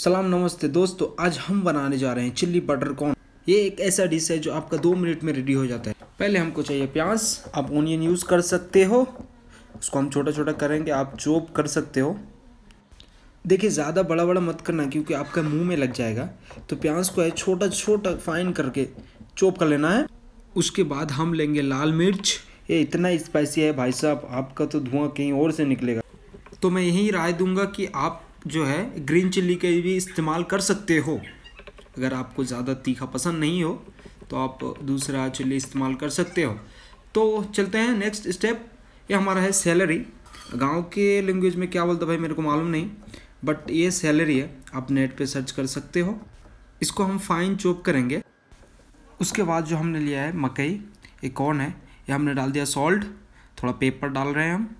सलाम नमस्ते दोस्तों आज हम बनाने जा रहे हैं चिल्ली बटर कॉर्न ये एक ऐसा डिश है जो आपका दो मिनट में रेडी हो जाता है पहले हमको चाहिए प्याज आप ओनियन यूज़ कर सकते हो उसको हम छोटा छोटा करेंगे आप चोप कर सकते हो देखिए ज़्यादा बड़ा बड़ा मत करना क्योंकि आपका मुंह में लग जाएगा तो प्याज को है छोटा छोटा फाइन करके चोप कर लेना है उसके बाद हम लेंगे लाल मिर्च ये इतना स्पाइसी है भाई साहब आपका तो धुआं कहीं और से निकलेगा तो मैं यही राय दूंगा कि आप जो है ग्रीन चिल्ली का भी इस्तेमाल कर सकते हो अगर आपको ज़्यादा तीखा पसंद नहीं हो तो आप दूसरा चिल्ली इस्तेमाल कर सकते हो तो चलते हैं नेक्स्ट स्टेप ये हमारा है सैलरी गांव के लैंग्वेज में क्या बोलता भाई मेरे को मालूम नहीं बट ये सैलरी है आप नेट पे सर्च कर सकते हो इसको हम फाइन चॉप करेंगे उसके बाद जो हमने लिया है मकई ये कौन है ये हमने डाल दिया सॉल्ट थोड़ा पेपर डाल रहे हैं हम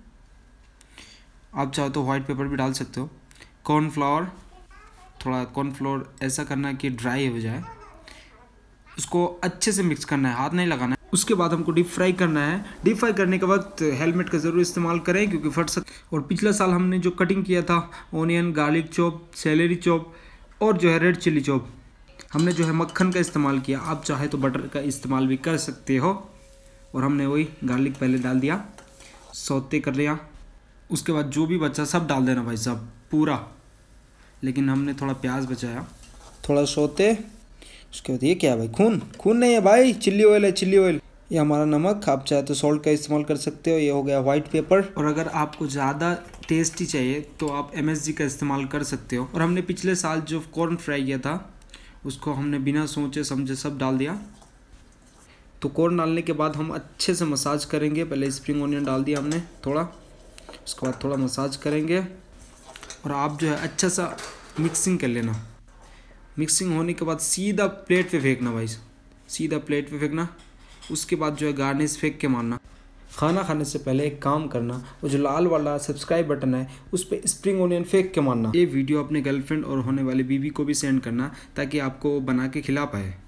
आप चाहो तो वाइट पेपर भी डाल सकते हो कॉर्नफ्लावर थोड़ा कॉर्नफ्लावर ऐसा करना है कि ड्राई हो जाए उसको अच्छे से मिक्स करना है हाथ नहीं लगाना है उसके बाद हमको डीप फ्राई करना है डीप फ्राई करने के वक्त हेलमेट का ज़रूर इस्तेमाल करें क्योंकि फट सक और पिछला साल हमने जो कटिंग किया था onion garlic chop celery chop और जो है रेड चिली चॉप हमने जो है मक्खन का इस्तेमाल किया आप चाहे तो बटर का इस्तेमाल भी कर सकते हो और हमने वही गार्लिक पहले डाल दिया सौते कर लिया उसके बाद जो भी बचा सब डाल देना भाई साहब पूरा लेकिन हमने थोड़ा प्याज बचाया थोड़ा सोते उसके बाद ये क्या भाई खून खून नहीं है भाई चिल्ली ऑयल है चिल्ली ऑयल ये हमारा नमक आप चाहे तो सॉल्ट का इस्तेमाल कर सकते हो ये हो गया वाइट पेपर और अगर आपको ज़्यादा टेस्टी चाहिए तो आप एम का इस्तेमाल कर सकते हो और हमने पिछले साल जो कॉर्न फ्राई किया था उसको हमने बिना सोचे समझे सब डाल दिया तो कॉर्न डालने के बाद हम अच्छे से मसाज करेंगे पहले स्प्रिंग ऑनियन डाल दिया हमने थोड़ा उसके बाद थोड़ा मसाज करेंगे और आप जो है अच्छा सा मिक्सिंग कर लेना मिक्सिंग होने के बाद सीधा प्लेट पे फेंकना भाई सीधा प्लेट पे फेंकना उसके बाद जो है गार्निश फेंक के मारना खाना खाने से पहले एक काम करना वो जो लाल वाला सब्सक्राइब बटन है उस पर स्प्रिंग ओनियन फेंक के मारना ये वीडियो अपने गर्लफ्रेंड और होने वाले बीवी को भी सेंड करना ताकि आपको बना के खिला पाए